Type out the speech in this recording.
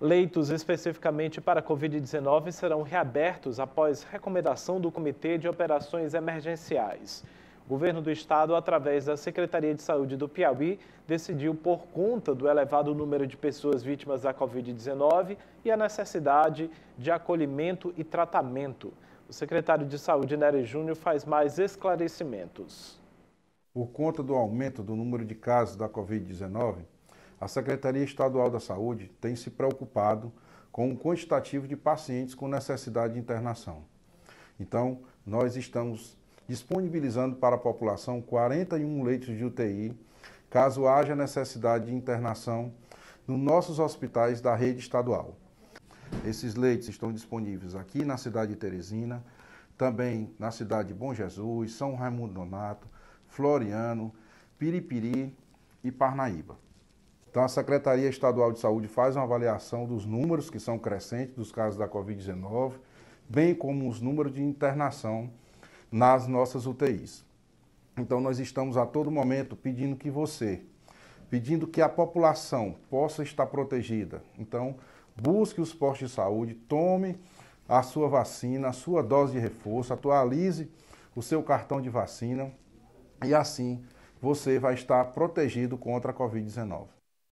Leitos especificamente para Covid-19 serão reabertos após recomendação do Comitê de Operações Emergenciais. O governo do estado, através da Secretaria de Saúde do Piauí, decidiu, por conta do elevado número de pessoas vítimas da Covid-19 e a necessidade de acolhimento e tratamento. O secretário de Saúde, Nery Júnior, faz mais esclarecimentos. Por conta do aumento do número de casos da Covid-19, a Secretaria Estadual da Saúde tem se preocupado com o quantitativo de pacientes com necessidade de internação. Então, nós estamos disponibilizando para a população 41 leitos de UTI, caso haja necessidade de internação nos nossos hospitais da rede estadual. Esses leitos estão disponíveis aqui na cidade de Teresina, também na cidade de Bom Jesus, São Raimundo Donato, Floriano, Piripiri e Parnaíba. Então, a Secretaria Estadual de Saúde faz uma avaliação dos números que são crescentes dos casos da Covid-19, bem como os números de internação nas nossas UTIs. Então, nós estamos a todo momento pedindo que você, pedindo que a população possa estar protegida. Então, busque os postos de saúde, tome a sua vacina, a sua dose de reforço, atualize o seu cartão de vacina e assim você vai estar protegido contra a Covid-19.